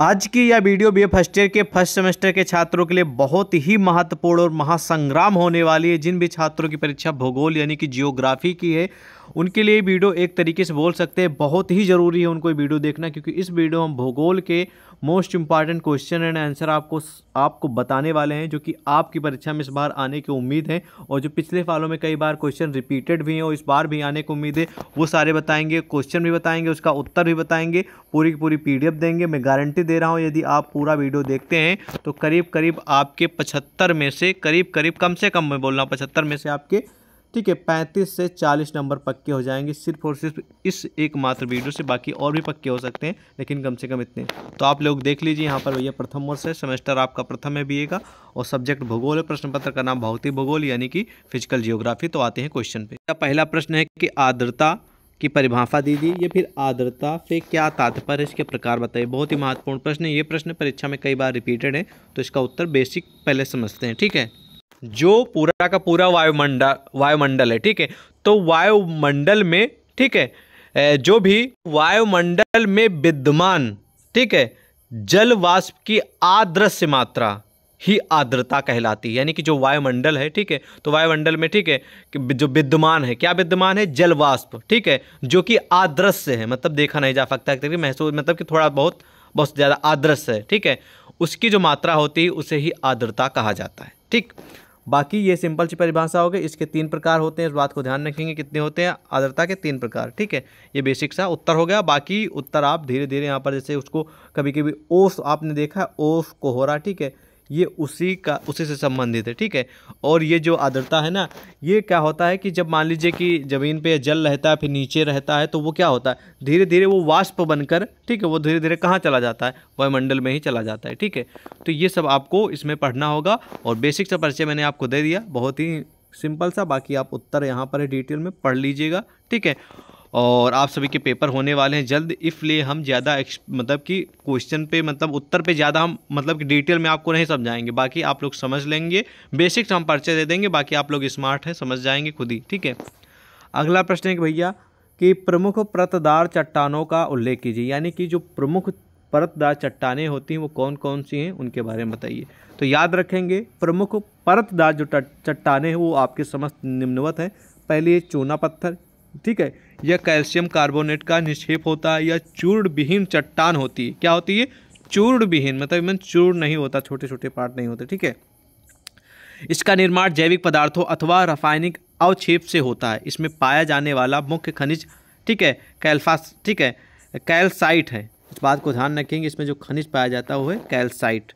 आज की यह वीडियो बी फर्स्ट ईयर के फर्स्ट सेमेस्टर के छात्रों के लिए बहुत ही महत्वपूर्ण और महासंग्राम होने वाली है जिन भी छात्रों की परीक्षा भूगोल यानी कि जियोग्राफी की है उनके लिए वीडियो एक तरीके से बोल सकते हैं बहुत ही ज़रूरी है उनको वीडियो देखना क्योंकि इस वीडियो हम भूगोल के most important question and answer आपको आपको बताने वाले हैं जो कि आपकी परीक्षा में इस बार आने की उम्मीद है और जो पिछले सालों में कई बार क्वेश्चन रिपीटेड भी हैं और इस बार भी आने की उम्मीद है वो सारे बताएंगे क्वेश्चन भी बताएंगे उसका उत्तर भी बताएंगे पूरी की पूरी पी देंगे मैं गारंटी दे रहा हूँ यदि आप पूरा वीडियो देखते हैं तो करीब करीब आपके पचहत्तर में से करीब करीब कम से कम मैं बोल रहा हूँ पचहत्तर में से आपके ठीक है पैंतीस से चालीस नंबर पक्के हो जाएंगे सिर्फ और सिर्फ इस एक मात्र वीडियो से बाकी और भी पक्के हो सकते हैं लेकिन कम से कम इतने तो आप लोग देख लीजिए यहाँ पर भैया प्रथम वर्ष है सेमेस्टर आपका प्रथम है बी का और सब्जेक्ट भूगोल है प्रश्न पत्र का नाम भौतिक भूगोल यानी कि फिजिकल जियोग्राफी तो आते हैं क्वेश्चन पे पहला प्रश्न है कि आर्द्रता की परिभाषा दीजिए या फिर आर्द्रता से क्या तात्पर्य इसके प्रकार बताइए बहुत ही महत्वपूर्ण प्रश्न है ये प्रश्न परीक्षा में कई बार रिपीटेड है तो इसका उत्तर बेसिक पहले समझते हैं ठीक है जो पूरा का पूरा वायुमंडल वायुमंडल है ठीक है तो वायुमंडल में ठीक है जो भी वायुमंडल में विद्यमान ठीक है जल वाष्प की आदृश्य मात्रा ही आर्द्रता कहलाती है यानी कि जो वायुमंडल है ठीक है तो वायुमंडल में ठीक है कि जो विद्यमान है क्या विद्यमान है जलवाष्प ठीक है जो कि आदृश्य है मतलब देखा नहीं जा सकता है महसूस मतलब कि थोड़ा बहुत बहुत ज़्यादा आदृश्य है ठीक है उसकी जो मात्रा होती है उसे ही आर्द्रता कहा जाता है ठीक बाकी ये सिंपल सी परिभाषा हो गई इसके तीन प्रकार होते हैं इस बात को ध्यान रखेंगे कितने होते हैं आर्द्रता के तीन प्रकार ठीक है ये बेसिक सा उत्तर हो गया बाकी उत्तर आप धीरे धीरे यहाँ पर जैसे उसको कभी कभी ओस आपने देखा ओस कोहरा ठीक है ये उसी का उसी से संबंधित है ठीक है और ये जो आदरता है ना ये क्या होता है कि जब मान लीजिए कि ज़मीन पे जल रहता है फिर नीचे रहता है तो वो क्या होता है धीरे धीरे वो वाष्प बनकर ठीक है वो धीरे धीरे कहाँ चला जाता है वायुमंडल में ही चला जाता है ठीक है तो ये सब आपको इसमें पढ़ना होगा और बेसिक सा परिचय मैंने आपको दे दिया बहुत ही सिंपल सा बाकी आप उत्तर यहाँ पर डिटेल में पढ़ लीजिएगा ठीक है और आप सभी के पेपर होने वाले हैं जल्द इसलिए हम ज़्यादा मतलब कि क्वेश्चन पे मतलब उत्तर पे ज़्यादा हम मतलब कि डिटेल में आपको नहीं समझाएंगे बाकी आप लोग समझ लेंगे बेसिक्स हम परिचय दे देंगे बाकी आप लोग स्मार्ट हैं समझ जाएंगे खुद ही ठीक है अगला प्रश्न है भैया कि प्रमुख प्रतदार चट्टानों का उल्लेख कीजिए यानी कि जो प्रमुख परतदार चट्टानें होती हैं वो कौन कौन सी हैं उनके बारे में बताइए तो याद रखेंगे प्रमुख परतदार जो चट्टानें हैं वो आपके समस्त निम्नवत हैं पहले चूना पत्थर ठीक है यह कैल्शियम कार्बोनेट का निक्षेप होता है या चूर्ण विहीन चट्टान होती है क्या होती है चूर्ण विहीन मतलब इवन चूर्ण नहीं होता छोटे छोटे पार्ट नहीं होते ठीक है इसका निर्माण जैविक पदार्थों अथवा रासायनिक अवक्षेप से होता है इसमें पाया जाने वाला मुख्य खनिज ठीक है कैल्फास ठीक है कैल्साइट है इस बात को ध्यान रखेंगे इसमें जो खनिज पाया जाता है वो है कैल्साइट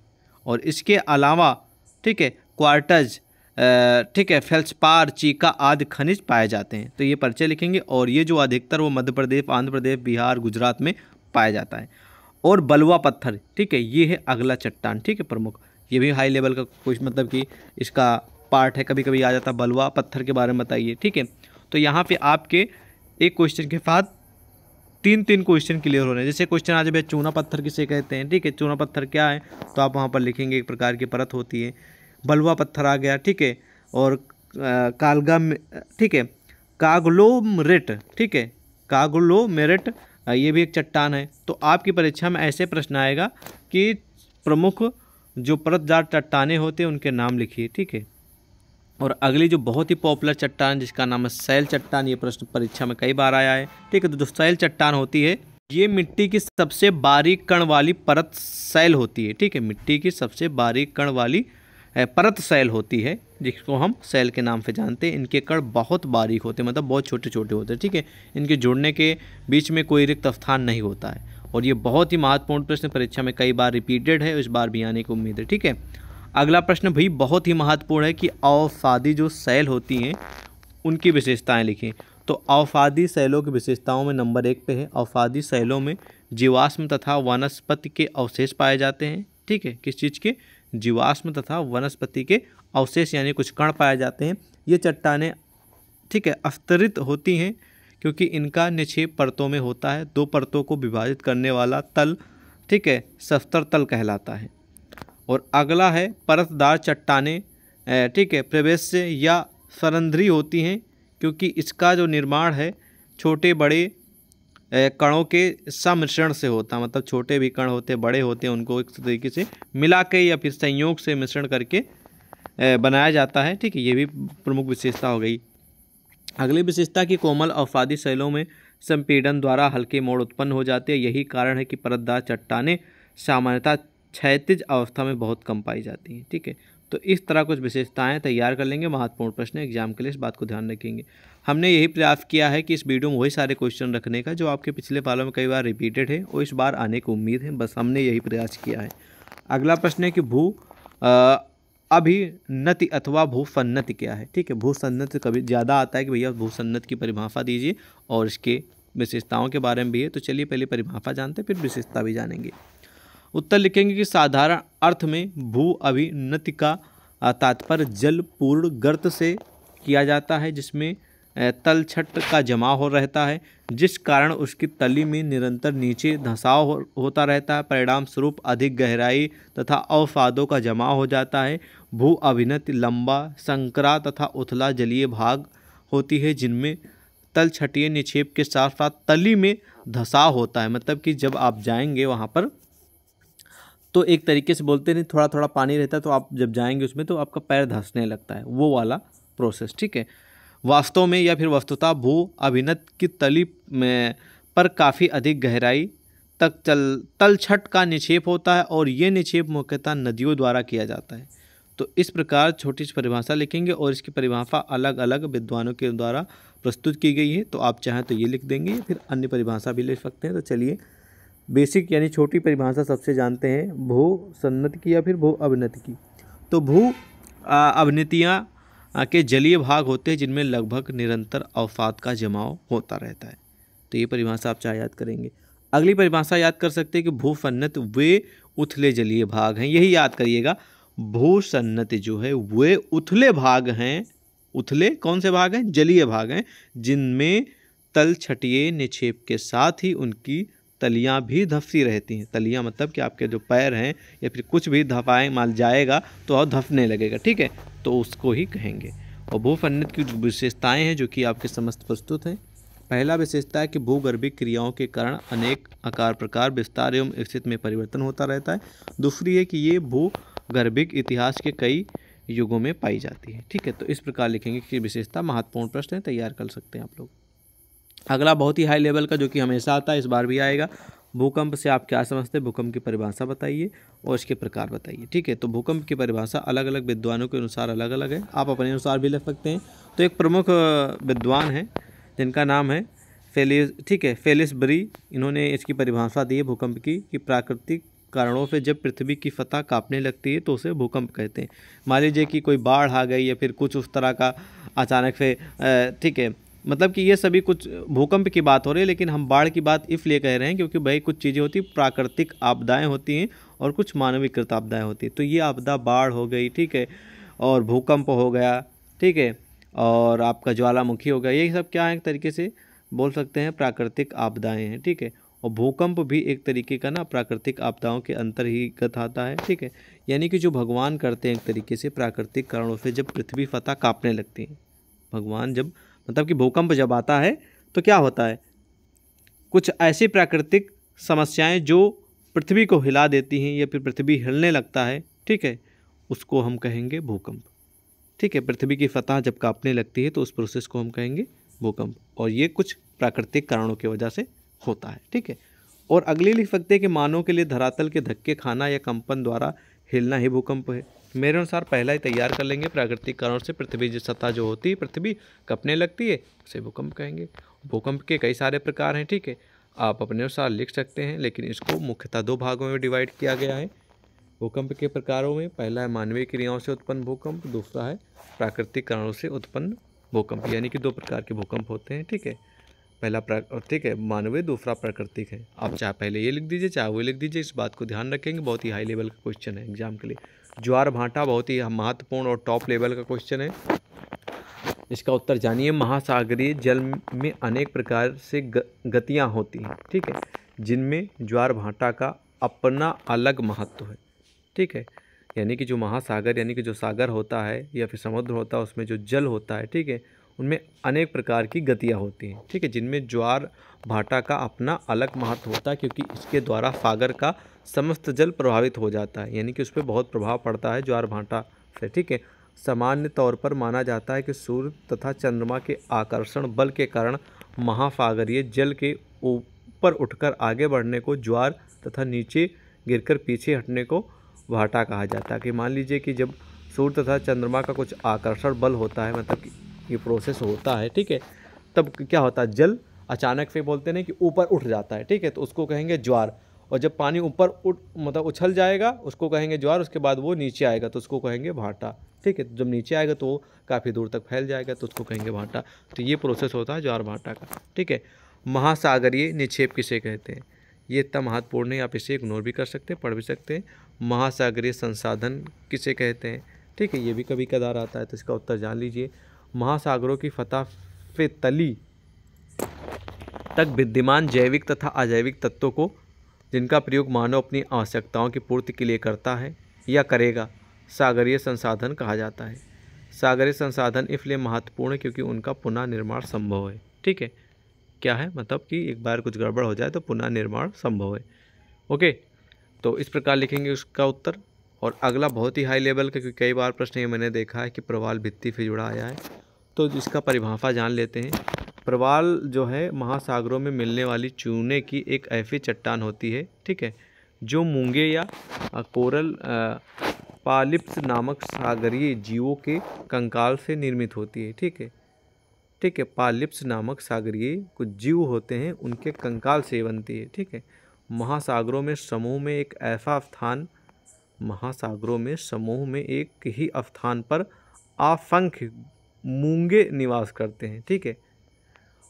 और इसके अलावा ठीक है क्वार्टज ठीक है फेल्सपार चीका आदि खनिज पाए जाते हैं तो ये पर्चे लिखेंगे और ये जो अधिकतर वो मध्य प्रदेश आंध्र प्रदेश बिहार गुजरात में पाया जाता है और बलुआ पत्थर ठीक है ये है अगला चट्टान ठीक है प्रमुख ये भी हाई लेवल का कुछ मतलब कि इसका पार्ट है कभी कभी आ जाता है बलुआ पत्थर के बारे में बताइए ठीक है तो यहाँ पे आपके एक क्वेश्चन के साथ तीन तीन क्वेश्चन क्लियर हो रहे हैं जैसे क्वेश्चन आ जाए चूना पत्थर किसे कहते हैं ठीक है चूना पत्थर क्या है तो आप वहाँ पर लिखेंगे एक प्रकार की परत होती है बलुआ पत्थर आ गया ठीक है और कालगम ठीक है मेरेट ठीक है मेरेट ये भी एक चट्टान है तो आपकी परीक्षा में ऐसे प्रश्न आएगा कि प्रमुख जो परतदार चट्टाने होते हैं उनके नाम लिखिए ठीक है और अगली जो बहुत ही पॉपुलर चट्टान जिसका नाम है सैल चट्टान ये प्रश्न परीक्षा में कई बार आया है ठीक है तो जो सैल चट्टान होती है ये मिट्टी की सबसे बारीक कण वाली परत सैल होती है ठीक है मिट्टी की सबसे बारीक कण वाली परत सैल होती है जिसको हम सैल के नाम से जानते हैं इनके कण बहुत बारीक होते हैं मतलब बहुत छोटे छोटे होते हैं ठीक है इनके जुड़ने के बीच में कोई रिक्त स्थान नहीं होता है और ये बहुत ही महत्वपूर्ण प्रश्न परीक्षा में कई बार रिपीटेड है इस बार भी आने की उम्मीद है ठीक है अगला प्रश्न भी बहुत ही महत्वपूर्ण है कि अवसादी जो सैल होती हैं उनकी विशेषताएँ लिखें तो औफादी सैलों की विशेषताओं में नंबर एक पे है अवसादी सैलों में जीवाश्म तथा वनस्पति के अवशेष पाए जाते हैं ठीक है किस चीज़ के जीवाश्म तथा वनस्पति के अवशेष यानी कुछ कण पाए जाते हैं ये चट्टाने ठीक है अस्तरित होती हैं क्योंकि इनका निक्षेप परतों में होता है दो परतों को विभाजित करने वाला तल ठीक है सफ्तर तल कहलाता है और अगला है परतदार चट्टाने ठीक है प्रवेश या सरंध्री होती हैं क्योंकि इसका जो निर्माण है छोटे बड़े कणों के सम्मिश्रण से होता है मतलब छोटे भी कण होते बड़े होते हैं उनको एक तरीके से मिला के या फिर संयोग से मिश्रण करके बनाया जाता है ठीक है ये भी प्रमुख विशेषता हो गई अगली विशेषता कि कोमल अवसादी शैलों में संपीड़न द्वारा हल्के मोड़ उत्पन्न हो जाते हैं यही कारण है कि परतदार चट्टाने सामान्यतः क्षैतिज अवस्था में बहुत कम पाई जाती हैं ठीक है तो इस तरह कुछ विशेषताएं तैयार कर लेंगे महत्वपूर्ण प्रश्न एग्जाम के लिए इस बात को ध्यान रखेंगे हमने यही प्रयास किया है कि इस वीडियो में वही सारे क्वेश्चन रखने का जो आपके पिछले पालों में कई बार रिपीटेड है और इस बार आने की उम्मीद है बस हमने यही प्रयास किया है अगला प्रश्न है कि भू अभिनति अथवा भूसन्नत क्या है ठीक है भूसन्नत कभी ज़्यादा आता है कि भैया भूसन्नत की परिभाषा दीजिए और इसके विशेषताओं के बारे में भी है तो चलिए पहले परिभाषा जानते हैं फिर विशेषता भी जानेंगे उत्तर लिखेंगे कि साधारण अर्थ में भू अभिनति का तात्पर्य जल पूर्ण गर्त से किया जाता है जिसमें तलछट का जमा हो रहता है जिस कारण उसकी तली में निरंतर नीचे धंसाव हो, होता रहता है परिणाम स्वरूप अधिक गहराई तथा अवसादों का जमा हो जाता है भू अभिनत लंबा संकरा तथा उथला जलीय भाग होती है जिनमें तल छटीय निक्षेप के साथ साथ तली में धसाव होता है मतलब कि जब आप जाएंगे वहाँ पर तो एक तरीके से बोलते नहीं थोड़ा थोड़ा पानी रहता है तो आप जब जाएंगे उसमें तो आपका पैर धंसने लगता है वो वाला प्रोसेस ठीक है वास्तव में या फिर वस्तुता भू अभिनत की तली में पर काफ़ी अधिक गहराई तक चल तलछट का निक्षेप होता है और ये निक्षेप मुख्यतः नदियों द्वारा किया जाता है तो इस प्रकार छोटी सी परिभाषा लिखेंगे और इसकी परिभाषा अलग अलग विद्वानों के द्वारा प्रस्तुत की गई है तो आप चाहें तो ये लिख देंगे फिर अन्य परिभाषा भी लिख सकते हैं तो चलिए बेसिक यानी छोटी परिभाषा सबसे जानते हैं भू सन्नति की या फिर भू अवनति की तो भू अवनतियाँ के जलीय भाग होते हैं जिनमें लगभग निरंतर अवसाद का जमाव होता रहता है तो ये परिभाषा आप चाहे याद करेंगे अगली परिभाषा याद कर सकते हैं कि भूसन्नत वे उथले जलीय भाग हैं यही याद करिएगा सन्नत जो है वे उथले भाग हैं उथले कौन से भाग हैं जलीय भाग हैं जिनमें तल छटिए निक्षेप के साथ ही उनकी तलियाँ भी धफसी रहती हैं तलियाँ मतलब कि आपके जो पैर हैं या फिर कुछ भी धफाएँ माल जाएगा तो और धफने लगेगा ठीक है तो उसको ही कहेंगे और भूफन्नत की विशेषताएँ हैं जो कि आपके समस्त प्रस्तुत हैं पहला विशेषता है कि भूगर्भिक क्रियाओं के कारण अनेक आकार प्रकार विस्तार एवं स्थिति में परिवर्तन होता रहता है दूसरी है कि ये भूगर्भिक इतिहास के कई युगों में पाई जाती है ठीक है तो इस प्रकार लिखेंगे कि विशेषता महत्वपूर्ण प्रश्न है तैयार कर सकते हैं आप लोग अगला बहुत ही हाई लेवल का जो कि हमेशा आता है इस बार भी आएगा भूकंप से आप क्या समझते हैं भूकंप की परिभाषा बताइए और इसके प्रकार बताइए ठीक है तो भूकंप की परिभाषा अलग अलग विद्वानों के अनुसार अलग अलग है आप अपने अनुसार भी लिख सकते हैं तो एक प्रमुख विद्वान है जिनका नाम है फेलिस ठीक है फेलिस ब्री इन्होंने इसकी परिभाषा दी है भूकंप की कि प्राकृतिक कारणों से जब पृथ्वी की फतह कांपने लगती है तो उसे भूकंप कहते हैं मान लीजिए कि कोई बाढ़ आ गई या फिर कुछ उस तरह का अचानक से ठीक है मतलब कि ये सभी कुछ भूकंप की बात हो रही है लेकिन हम बाढ़ की बात इसलिए कह रहे हैं क्योंकि भाई कुछ चीज़ें होती प्राकृतिक आपदाएँ होती हैं और कुछ मानवीकृत आपदाएँ होती हैं तो ये आपदा बाढ़ हो गई ठीक है और भूकंप हो गया ठीक है और आपका ज्वालामुखी हो गया ये सब क्या है एक तरीके से बोल सकते हैं प्राकृतिक आपदाएँ हैं ठीक है और भूकंप भी एक तरीके का ना प्राकृतिक आपदाओं के अंतर ही गत आता है ठीक है यानी कि जो भगवान करते हैं एक तरीके से प्राकृतिक कारणों से जब पृथ्वी फतह काँपने लगती है भगवान जब मतलब कि भूकंप जब आता है तो क्या होता है कुछ ऐसी प्राकृतिक समस्याएं जो पृथ्वी को हिला देती हैं या फिर पृथ्वी हिलने लगता है ठीक है उसको हम कहेंगे भूकंप ठीक है पृथ्वी की फतह जब कांपने लगती है तो उस प्रोसेस को हम कहेंगे भूकंप और ये कुछ प्राकृतिक कारणों की वजह से होता है ठीक है और अगले लिख सकते हैं कि मानव के लिए धरातल के धक्के खाना या कंपन द्वारा हिलना ही भूकंप है मेरे अनुसार पहला ही तैयार कर लेंगे प्राकृतिक कारणों से पृथ्वी जो सत्ता जो होती है पृथ्वी कपने लगती है उसे भूकंप कहेंगे भूकंप के कई सारे प्रकार हैं ठीक है आप अपने अनुसार लिख सकते हैं लेकिन इसको मुख्यतः दो भागों में डिवाइड किया गया है भूकंप के प्रकारों में पहला है मानवीय क्रियाओं से उत्पन्न भूकंप दूसरा है प्राकृतिक कारणों से उत्पन्न भूकंप यानी कि दो प्रकार के भूकंप होते हैं ठीक है पहला ठीक है मानवीय दूसरा प्राकृतिक है आप चाहे पहले ये लिख दीजिए चाहे वो लिख दीजिए इस बात को ध्यान रखेंगे बहुत ही हाई लेवल का क्वेश्चन है एग्जाम के लिए ज्वार भांटा बहुत ही महत्वपूर्ण और टॉप लेवल का क्वेश्चन है इसका उत्तर जानिए महासागरीय जल में अनेक प्रकार से गतियाँ होती हैं ठीक है जिनमें ज्वार भाटा का अपना अलग महत्व है ठीक है यानी कि जो महासागर यानी कि जो सागर होता है या फिर समुद्र होता है उसमें जो जल होता है ठीक है उनमें अनेक प्रकार की गतियाँ होती हैं ठीक है जिनमें ज्वार भाटा का अपना अलग महत्व होता है क्योंकि इसके द्वारा सागर का समस्त जल प्रभावित हो जाता है यानी कि उस पर बहुत प्रभाव पड़ता है ज्वार भाटा से ठीक है सामान्य तौर पर माना जाता है कि सूर्य तथा चंद्रमा के आकर्षण बल के कारण महासागरीय जल के ऊपर उठकर आगे बढ़ने को ज्वार तथा नीचे गिरकर पीछे हटने को भाटा कहा जाता है कि मान लीजिए कि जब सूर्य तथा चंद्रमा का कुछ आकर्षण बल होता है मतलब ये प्रोसेस होता है ठीक है तब क्या होता है जल अचानक से बोलते हैं कि ऊपर उठ जाता है ठीक है तो उसको कहेंगे ज्वार और जब पानी ऊपर उठ मतलब उछल जाएगा उसको कहेंगे ज्वार उसके बाद वो नीचे आएगा तो उसको कहेंगे भाटा ठीक है जब नीचे आएगा तो वो काफ़ी दूर तक फैल जाएगा तो उसको कहेंगे भाटा तो ये प्रोसेस होता है ज्वार भाटा का ठीक है महासागरीय निक्षेप किसे कहते हैं ये इतना महत्वपूर्ण है आप इसे इग्नोर भी कर सकते हैं पढ़ भी सकते हैं महासागरीय संसाधन किसे कहते हैं ठीक है ये भी कभी कदार आता है तो इसका उत्तर जान लीजिए महासागरों की फतह फे तली तक विद्यमान जैविक तथा अजैविक तत्वों को जिनका प्रयोग मानव अपनी आवश्यकताओं की पूर्ति के लिए करता है या करेगा सागरीय संसाधन कहा जाता है सागरीय संसाधन इसलिए महत्वपूर्ण है क्योंकि उनका पुनः निर्माण संभव है ठीक है क्या है मतलब कि एक बार कुछ गड़बड़ हो जाए तो पुनः निर्माण संभव है ओके तो इस प्रकार लिखेंगे उसका उत्तर और अगला बहुत ही हाई लेवल का क्योंकि कई बार प्रश्न ये मैंने देखा है कि प्रवाल भित्ति फिजुड़ा जुड़ा आया है तो इसका परिभाषा जान लेते हैं प्रवाल जो है महासागरों में मिलने वाली चूने की एक ऐसी चट्टान होती है ठीक है जो मूंगे या कोरल पालिप्स नामक सागरीय जीवों के कंकाल से निर्मित होती है ठीक है ठीक है पालिप्स नामक सागरीय कुछ जीव होते हैं उनके कंकाल से बनती है ठीक है महासागरों में समूह में एक ऐसा स्थान महासागरों में समूह में एक ही स्थान पर आफंख मूंगे निवास करते हैं ठीक है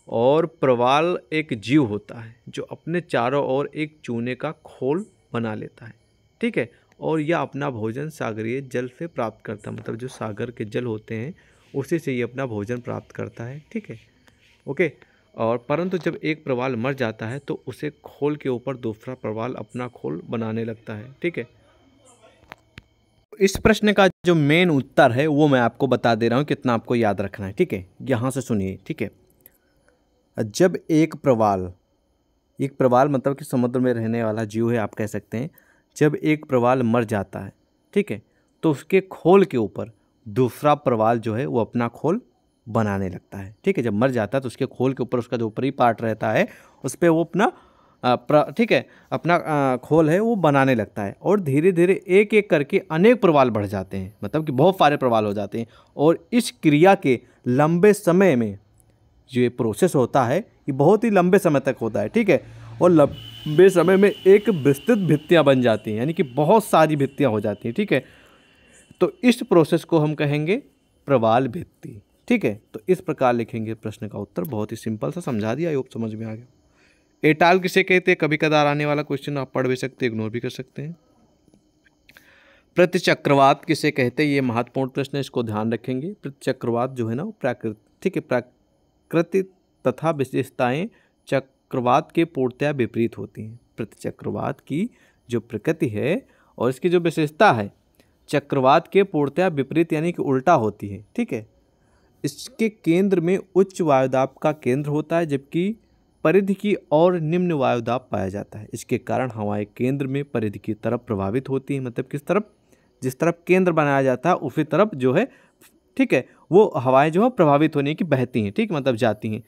और प्रवाल एक जीव होता है जो अपने चारों ओर एक चूने का खोल बना लेता है ठीक है और यह अपना भोजन सागरीय जल से प्राप्त करता है मतलब जो सागर के जल होते हैं उसी से ये अपना भोजन प्राप्त करता है ठीक है ओके और परंतु जब एक प्रवाल मर जाता है तो उसे खोल के ऊपर दूसरा प्रवाल अपना खोल बनाने लगता है ठीक है इस प्रश्न का जो मेन उत्तर है वो मैं आपको बता दे रहा हूँ कितना आपको याद रखना है ठीक है यहाँ से सुनिए ठीक है जब एक प्रवाल एक प्रवाल मतलब कि समुद्र में रहने वाला जीव है आप कह सकते हैं जब एक प्रवाल मर जाता है ठीक है तो उसके खोल के ऊपर दूसरा प्रवाल जो है वो अपना खोल बनाने लगता है ठीक है जब मर जाता है तो उसके खोल के ऊपर उसका जो ऊपरी पार्ट रहता है उस पर वो अपना ठीक है अपना आ, खोल है वो बनाने लगता है और धीरे धीरे एक एक करके अनेक प्रवाल बढ़ जाते हैं मतलब कि बहुत सारे प्रवाल हो जाते हैं और इस क्रिया के लंबे समय में जो ये प्रोसेस होता है ये बहुत ही लंबे समय तक होता है ठीक है और लंबे समय में एक विस्तृत भित्तियाँ बन जाती हैं यानी कि बहुत सारी भित्तियाँ हो जाती हैं ठीक है तो इस प्रोसेस को हम कहेंगे प्रवाल भित्ति ठीक है तो इस प्रकार लिखेंगे प्रश्न का उत्तर बहुत ही सिंपल सा समझा दिया योग समझ में आ गया एटाल किसे कहते हैं कभी कदार आने वाला क्वेश्चन आप पढ़ भी सकते इग्नोर भी कर सकते हैं प्रतिचक्रवात किसे कहते हैं ये महत्वपूर्ण प्रश्न है इसको ध्यान रखेंगे प्रतिचक्रवात जो है ना वो प्राकृतिक ठीक है प्राकृत प्रकृति तथा विशेषताएं चक्रवात के पूर्णतया विपरीत होती हैं प्रतिचक्रवात की जो प्रकृति है और इसकी जो विशेषता है चक्रवात के पूर्णतया विपरीत यानी कि उल्टा होती है ठीक है इसके केंद्र में उच्च वायुदाब का केंद्र होता है जबकि परिधि की और निम्न वायुदाब पाया जाता है इसके कारण हवाएं केंद्र में परिधि की तरफ प्रभावित होती हैं मतलब किस तरफ जिस तरफ केंद्र बनाया जाता है उसी तरफ जो है ठीक है वो हवाएं जो है प्रभावित होने की बहती हैं ठीक मतलब जाती हैं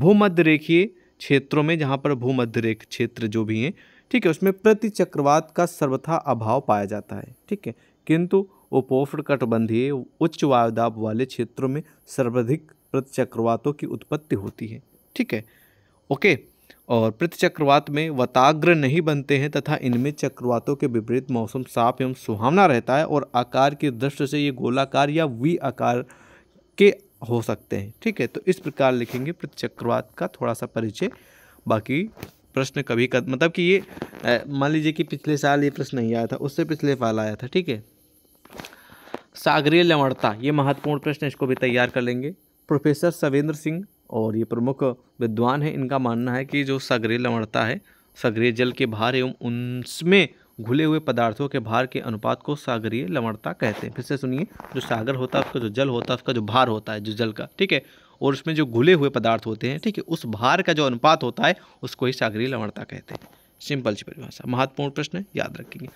भूमध्य रेखीय क्षेत्रों में जहाँ पर भूमध्य रेख क्षेत्र जो भी हैं ठीक है उसमें प्रति चक्रवात का सर्वथा अभाव पाया जाता है ठीक है किंतु उपोष्ण कटबंधीय उच्च वायुदाब वाले क्षेत्रों में सर्वाधिक प्रति चक्रवातों की उत्पत्ति होती है ठीक है ओके और चक्रवात में वताग्र नहीं बनते हैं तथा इनमें चक्रवातों के विपरीत मौसम साफ एवं सुहावना रहता है और आकार की दृष्टि से ये गोलाकार या वी आकार के हो सकते हैं ठीक है तो इस प्रकार लिखेंगे चक्रवात का थोड़ा सा परिचय बाकी प्रश्न कभी कद मतलब कि ये मान लीजिए कि पिछले साल ये प्रश्न नहीं आया था उससे पिछले साल आया था ठीक है सागरीय लवणता ये महत्वपूर्ण प्रश्न इसको भी तैयार कर लेंगे प्रोफेसर सवेंद्र सिंह और ये प्रमुख विद्वान हैं इनका मानना है कि जो सगरे लवणता है सगरे जल के भार एवं उनमें घुले हुए पदार्थों के भार के अनुपात को सागरीय लवणता कहते हैं फिर से सुनिए जो सागर होता है उसका जो जल होता है उसका जो भार होता है जो जल का ठीक है और उसमें जो घुले हुए पदार्थ होते हैं ठीक है उस भार का जो अनुपात होता है उसको ही सागरीय लवणता कहते हैं सिंपल सी परिभाषा महत्वपूर्ण प्रश्न है याद रखेंगे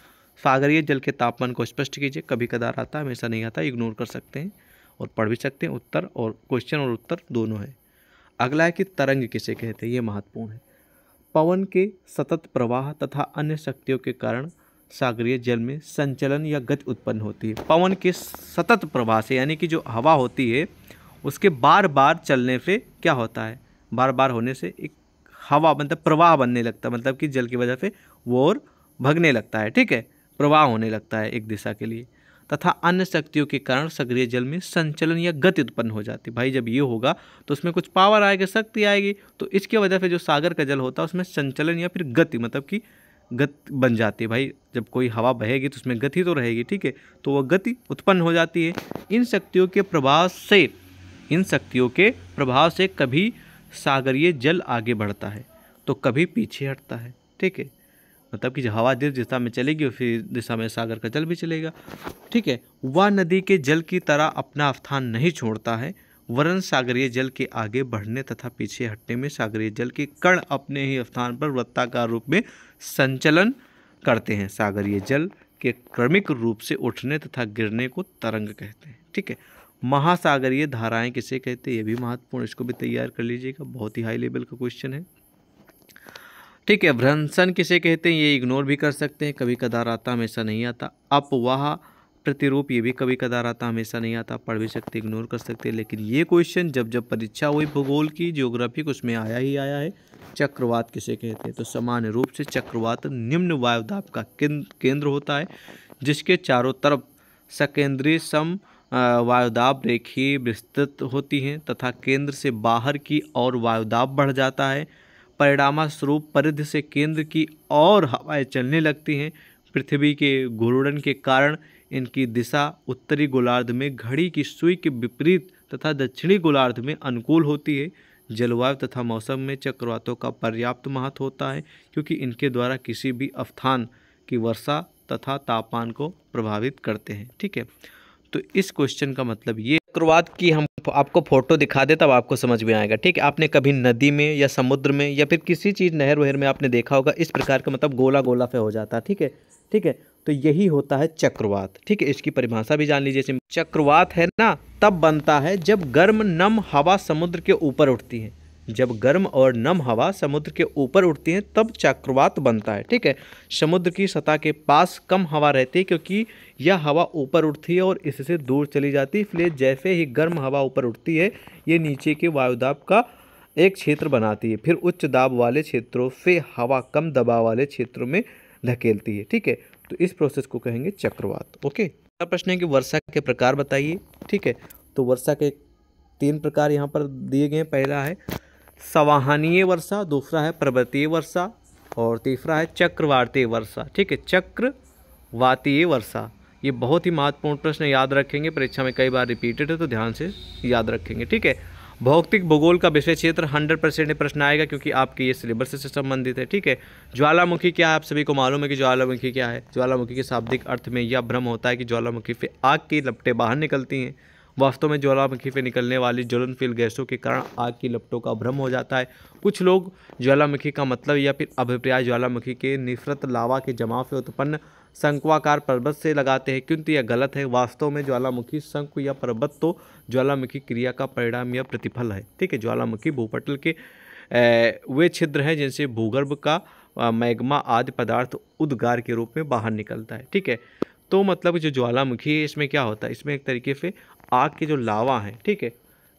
सागरीय जल के तापमान को स्पष्ट कीजिए कभी कदार आता हमेशा नहीं आता इग्नोर कर सकते हैं और पढ़ भी सकते हैं उत्तर और क्वेश्चन और उत्तर दोनों हैं अगला है कि तरंग किसे कहते हैं ये महत्वपूर्ण है पवन के सतत प्रवाह तथा अन्य शक्तियों के कारण सागरीय जल में संचलन या गति उत्पन्न होती है पवन के सतत प्रवाह से यानी कि जो हवा होती है उसके बार बार चलने से क्या होता है बार बार होने से एक हवा मतलब प्रवाह बनने लगता है मतलब कि जल की वजह से वो और भगने लगता है ठीक है प्रवाह होने लगता है एक दिशा के लिए तथा अन्य शक्तियों के कारण सक्रिय जल में संचलन या गति उत्पन्न हो जाती है भाई जब ये होगा तो उसमें कुछ पावर आएगी शक्ति आएगी तो इसकी वजह से जो सागर का जल होता है उसमें संचलन या फिर गति मतलब कि गति बन जाती है भाई जब कोई हवा बहेगी तो उसमें गति तो रहेगी ठीक है तो वह गति उत्पन्न हो जाती है इन शक्तियों के प्रभाव से इन शक्तियों के प्रभाव से कभी सागरीय जल आगे बढ़ता है तो कभी पीछे हटता है ठीक है मतलब तो कि हवा जिस दिशा में चलेगी उसी दिशा में सागर का जल भी चलेगा ठीक है वह नदी के जल की तरह अपना स्थान नहीं छोड़ता है वरन सागरीय जल के आगे बढ़ने तथा पीछे हटने में सागरीय जल के कण अपने ही स्थान पर वृत्ताकार रूप में संचलन करते हैं सागरीय जल के क्रमिक रूप से उठने तथा गिरने को तरंग कहते हैं ठीक है महासागरीय धाराएं किसे कहते हैं ये भी महत्वपूर्ण इसको भी तैयार कर लीजिएगा बहुत ही हाई लेवल का क्वेश्चन है ठीक है भ्रंशन किसे कहते हैं ये इग्नोर भी कर सकते हैं कभी कदार आता हमेशा नहीं आता अपवाह प्रतिरूप ये भी कभी कदार आता हमेशा नहीं आता पढ़ भी सकते इग्नोर कर सकते हैं लेकिन ये क्वेश्चन जब जब परीक्षा हुई भूगोल की जियोग्राफिक उसमें आया ही आया है चक्रवात किसे कहते हैं तो सामान्य रूप से चक्रवात निम्न वायुदाब का केंद्र होता है जिसके चारों तरफ सकेंद्रीय सम वायुदाब रेखी विस्तृत होती हैं तथा केंद्र से बाहर की ओर वायुदाब बढ़ जाता है परिणामा स्वरूप परिधि से केंद्र की ओर हवाएं चलने लगती हैं पृथ्वी के घूर्णन के कारण इनकी दिशा उत्तरी गोलार्ध में घड़ी की सुई के विपरीत तथा दक्षिणी गोलार्ध में अनुकूल होती है जलवायु तथा मौसम में चक्रवातों का पर्याप्त महत्व होता है क्योंकि इनके द्वारा किसी भी अवस्थान की वर्षा तथा तापमान को प्रभावित करते हैं ठीक है तो इस क्वेश्चन का मतलब ये चक्रवात की हम आपको फोटो दिखा दे तब आपको समझ में आएगा ठीक है आपने कभी नदी में या समुद्र में या फिर किसी चीज़ नहर वहर में आपने देखा होगा इस प्रकार का मतलब गोला गोला पे हो जाता है ठीक है ठीक है तो यही होता है चक्रवात ठीक है इसकी परिभाषा भी जान लीजिए चक्रवात है ना तब बनता है जब गर्म नम हवा समुद्र के ऊपर उठती है जब गर्म और नम हवा समुद्र के ऊपर उठती है तब चक्रवात बनता है ठीक है समुद्र की सतह के पास कम हवा रहती है क्योंकि यह हवा ऊपर उठती है और इससे दूर चली जाती है इसलिए जैसे ही गर्म हवा ऊपर उठती है ये नीचे के वायुदाब का एक क्षेत्र बनाती है फिर उच्च दाब वाले क्षेत्रों से हवा कम दबाव वाले क्षेत्रों में धकेलती है ठीक है तो इस प्रोसेस को कहेंगे चक्रवात ओके अगला प्रश्न है कि वर्षा के प्रकार बताइए ठीक है तो वर्षा के तीन प्रकार यहाँ पर दिए गए पहला है सवाहनीय वर्षा दूसरा है पर्वतीय वर्षा और तीसरा है चक्रवातीय वर्षा ठीक है चक्रवातीय वर्षा ये बहुत ही महत्वपूर्ण प्रश्न याद रखेंगे परीक्षा में कई बार रिपीटेड है तो ध्यान से याद रखेंगे ठीक है भौतिक भूगोल का विषय क्षेत्र 100 परसेंट प्रश्न आएगा क्योंकि आपके ये सिलेबस से संबंधित है ठीक है ज्वालामुखी क्या है आप सभी को मालूम है कि ज्वालामुखी क्या है ज्वालामुखी के शाब्दिक अर्थ में यह भ्रम होता है कि ज्वालामुखी से आग की लपटें बाहर निकलती हैं वास्तव में ज्वालामुखी पे निकलने वाली ज्वलनशील गैसों के कारण आग की लपटों का भ्रम हो जाता है कुछ लोग ज्वालामुखी का मतलब या फिर अभिप्राय ज्वालामुखी के निफरत लावा के जमाव से उत्पन्न शंकुआकार पर्वत से लगाते हैं किंतु यह गलत है वास्तव में ज्वालामुखी शंकु या पर्वत तो ज्वालामुखी क्रिया का परिणाम या प्रतिफल है ठीक है ज्वालामुखी भूपटल के वे छिद्र हैं जिनसे भूगर्भ का मैग्मा आदि पदार्थ उद्गार के रूप में बाहर निकलता है ठीक है तो मतलब जो ज्वालामुखी है इसमें क्या होता है इसमें एक तरीके से आग के जो लावा हैं ठीक है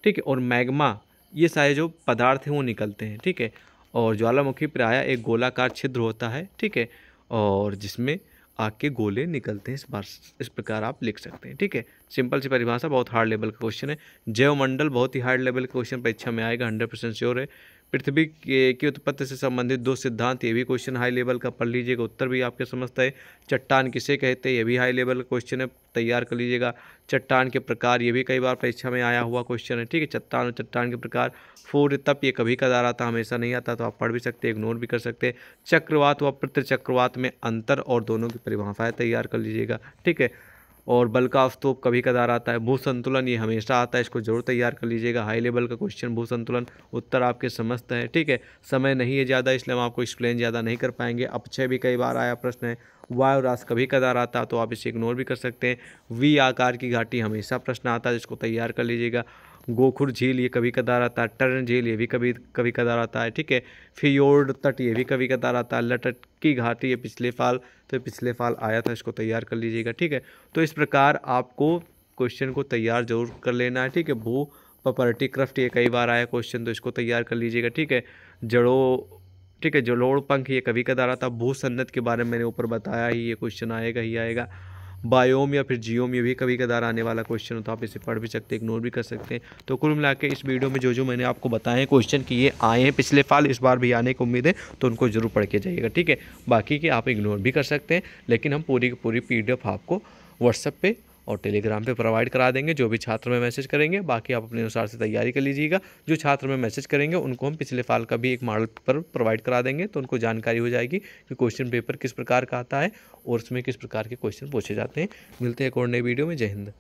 ठीक है और मैग्मा ये सारे जो पदार्थ हैं वो निकलते हैं ठीक है और ज्वालामुखी प्रायः एक गोलाकार छिद्र होता है ठीक है और जिसमें आग के गोले निकलते हैं इस बार इस प्रकार आप लिख सकते हैं ठीक है सिंपल सी परिभाषा बहुत हार्ड लेवल का क्वेश्चन है जैव मंडल बहुत ही हार्ड लेवल का क्वेश्चन परीक्षा में आएगा हंड्रेड परसेंट श्योर है पृथ्वी की उत्पत्ति से संबंधित दो सिद्धांत ये भी क्वेश्चन हाई लेवल का पढ़ लीजिएगा उत्तर भी आपके समझता है चट्टान किसे कहते हैं ये भी हाई लेवल का क्वेश्चन है तैयार कर लीजिएगा चट्टान के प्रकार ये भी कई बार परीक्षा में आया हुआ क्वेश्चन है ठीक है चट्टान और चट्टान के प्रकार फूर तप ये कभी कदार आता हमेशा नहीं आता तो आप पढ़ भी सकते इग्नोर भी कर सकते चक्रवात व चक्रवात में अंतर और दोनों की परिभाषाएँ तैयार कर लीजिएगा ठीक है और बल का अवस्तोप कभी कदार आता है भू संतुलन ये हमेशा आता है इसको जरूर तैयार कर लीजिएगा हाई लेवल का क्वेश्चन भू संतुलन उत्तर आपके समस्त है ठीक है समय नहीं है ज़्यादा इसलिए हम आपको एक्सप्लेन ज़्यादा नहीं कर पाएंगे अपक्षय भी कई बार आया प्रश्न है वायु रास कभी कदार आता तो आप इसे इग्नोर भी कर सकते हैं वी आकार की घाटी हमेशा प्रश्न आता है जिसको तैयार कर लीजिएगा गोखुर झील ये कभी कदार आता है टर्न झील ये भी कभी कभी कदार आता है ठीक है फियोर्ड तट ये भी कभी कदार आता है लटट की घाटी ये पिछले साल तो पिछले साल आया था इसको तैयार कर लीजिएगा ठीक है तो इस प्रकार आपको क्वेश्चन को तैयार जरूर कर लेना है ठीक है भू प्रपर्टी क्रफ्ट ये कई बार आया क्वेश्चन तो इसको तैयार कर लीजिएगा ठीक है जड़ो ठीक है जलोड़ पंख ये कभी कदार आता भू सन्नत के बारे में मैंने ऊपर बताया ही ये क्वेश्चन आएगा ही आएगा बायोम या फिर जियो में भी कभी कदार आने वाला क्वेश्चन हो तो आप इसे पढ़ भी सकते हैं इग्नोर भी कर सकते हैं तो कुल मिला इस वीडियो में जो जो मैंने आपको बताए हैं क्वेश्चन कि ये आए हैं पिछले साल इस बार भी आने की उम्मीद है तो उनको जरूर पढ़ के जाइएगा ठीक है बाकी के आप इग्नोर भी कर सकते हैं लेकिन हम पूरी की पूरी पी आपको व्हाट्सएप पर और टेलीग्राम पे प्रोवाइड करा देंगे जो भी छात्र में मैसेज करेंगे बाकी आप अपने अनुसार से तैयारी कर लीजिएगा जो छात्र में मैसेज करेंगे उनको हम पिछले साल का भी एक मॉडल पेपर प्रोवाइड करा देंगे तो उनको जानकारी हो जाएगी कि क्वेश्चन पेपर किस प्रकार का आता है और उसमें किस प्रकार के क्वेश्चन पूछे जाते हैं मिलते हैं एक और नए वीडियो में जय हिंद